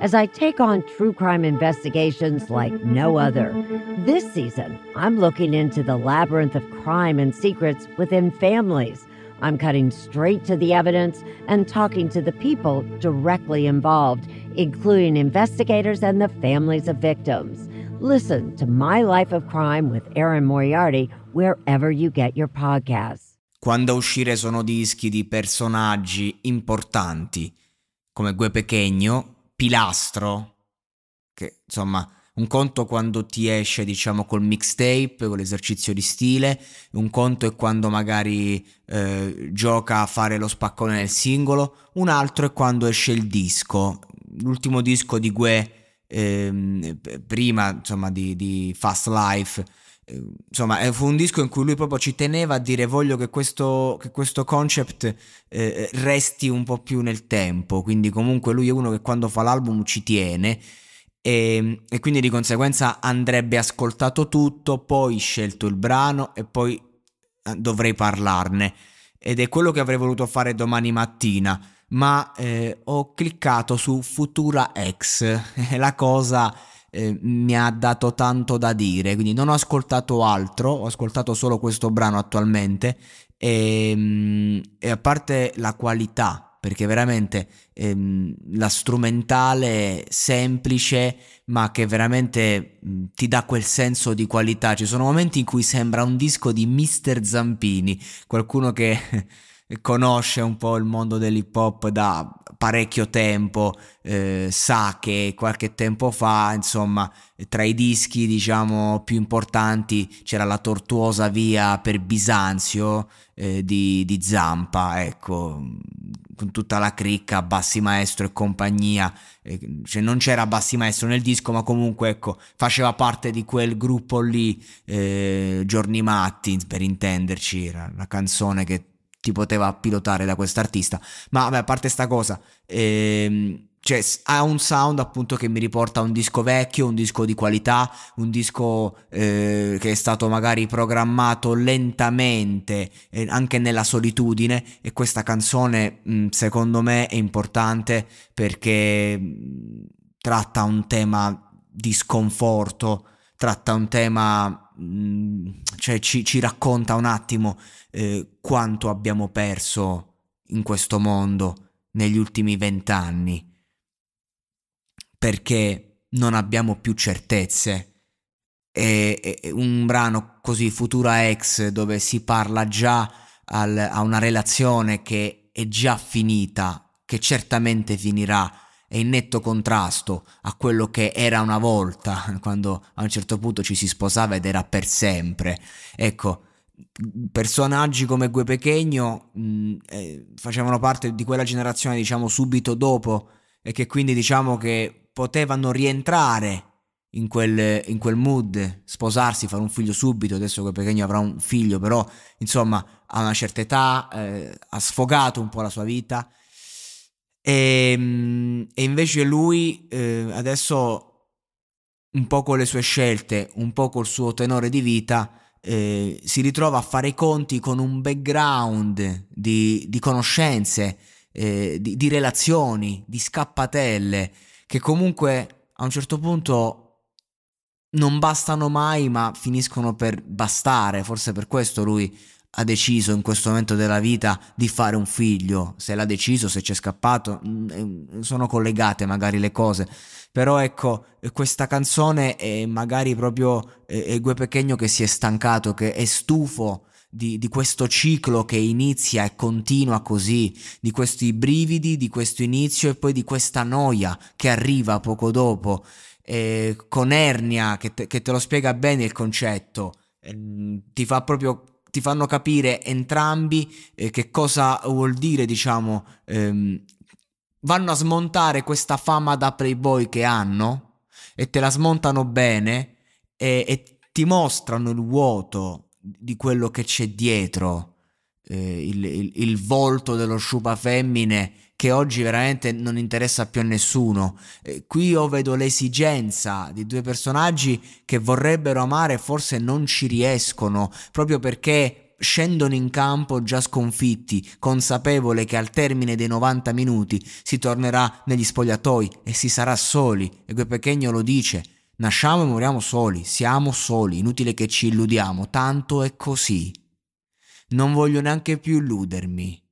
as I take on true crime investigations like no other. This season, I'm looking into the labyrinth of crime and secrets within families. I'm cutting straight to the evidence and talking to the people directly involved, including investigators and the families of victims. Listen to My Life of Crime with Aaron Moriarty wherever you get your podcasts. Quando uscire sono dischi di personaggi importanti come Gue Pequeno. pilastro, che insomma un conto quando ti esce diciamo col mixtape, con l'esercizio di stile, un conto è quando magari eh, gioca a fare lo spaccone nel singolo, un altro è quando esce il disco, l'ultimo disco di Gue ehm, prima insomma di, di Fast Life insomma, fu un disco in cui lui proprio ci teneva a dire voglio che questo, che questo concept eh, resti un po' più nel tempo, quindi comunque lui è uno che quando fa l'album ci tiene e, ehm, e quindi di conseguenza andrebbe ascoltato tutto, poi scelto il brano e poi eh, dovrei parlarne ed è quello che avrei voluto fare domani mattina, ma eh, ho cliccato su Futura X, la cosa Ehm, mi ha dato tanto da dire, quindi non ho ascoltato altro, ho ascoltato solo questo brano attualmente e, ehm, e a parte la qualità perché veramente ehm, la strumentale è semplice ma che veramente mh, ti dà quel senso di qualità ci sono momenti in cui sembra un disco di Mr. Zampini qualcuno che conosce un po' il mondo dell'hip hop da parecchio tempo eh, sa che qualche tempo fa, insomma, tra i dischi diciamo più importanti c'era la tortuosa via per Bisanzio eh, di, di Zampa, ecco, con tutta la cricca, Bassi Maestro e compagnia, eh, cioè non c'era Bassi Maestro nel disco, ma comunque ecco, faceva parte di quel gruppo lì, eh, Giorni Matti per intenderci, era la canzone che ti poteva pilotare da quest'artista. Ma vabbè, a parte sta cosa, ehm, cioè, ha un sound appunto che mi riporta a un disco vecchio, un disco di qualità, un disco eh, che è stato magari programmato lentamente eh, anche nella solitudine e questa canzone mh, mm, secondo me è importante perché mh, mm, tratta un tema di sconforto, tratta un tema cioè, ci, ci, racconta un attimo eh, quanto abbiamo perso in questo mondo negli ultimi vent'anni, perché non abbiamo più certezze. E, e, un brano così, Futura Ex, dove si parla già al, a una relazione che è già finita, che certamente finirà, è in netto contrasto a quello che era una volta, quando a un certo punto ci si sposava ed era per sempre. Ecco, personaggi come Gue Pechegno mm, eh, facevano parte di quella generazione, diciamo, subito dopo e che quindi diciamo che potevano rientrare in quel, in quel mood, sposarsi, fare un figlio subito, adesso Gue Pechegno avrà un figlio, però insomma a una certa età, eh, ha sfogato un po' la sua vita e, ehm, e invece lui eh, adesso un po' con le sue scelte, un po' col suo tenore di vita, eh, si ritrova a fare i conti con un background di, di conoscenze, eh, di, di, relazioni, di scappatelle, che comunque a un certo punto non bastano mai, ma finiscono per bastare. Forse per questo lui ha deciso in questo momento della vita di fare un figlio, se l'ha deciso, se c'è scappato, mm, eh, sono collegate magari le cose, però ecco, questa canzone è magari proprio è Gue Pechegno che si è stancato, che è stufo di, di, questo ciclo che inizia e continua così, di questi brividi, di questo inizio e poi di questa noia che arriva poco dopo, eh, con Ernia che te, che te lo spiega bene il concetto, eh, ti fa proprio ti fanno capire entrambi eh, che cosa vuol dire, diciamo, ehm, vanno a smontare questa fama da playboy che hanno e te la smontano bene e, e ti mostrano il vuoto di quello che c'è dietro eh, il, il, il, volto dello sciupa femmine che oggi veramente non interessa più a nessuno. Eh, qui io vedo l'esigenza di due personaggi che vorrebbero amare e forse non ci riescono, proprio perché scendono in campo già sconfitti, consapevole che al termine dei 90 minuti si tornerà negli spogliatoi e si sarà soli. E quel Pechegno lo dice: Nasciamo e moriamo soli, siamo soli, inutile che ci illudiamo, tanto è così. Non voglio neanche più illudermi.